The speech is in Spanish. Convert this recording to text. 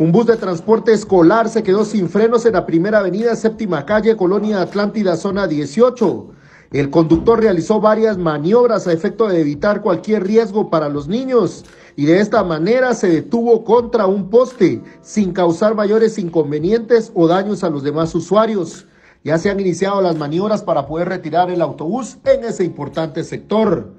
Un bus de transporte escolar se quedó sin frenos en la primera avenida Séptima Calle, Colonia Atlántida, zona 18. El conductor realizó varias maniobras a efecto de evitar cualquier riesgo para los niños y de esta manera se detuvo contra un poste sin causar mayores inconvenientes o daños a los demás usuarios. Ya se han iniciado las maniobras para poder retirar el autobús en ese importante sector.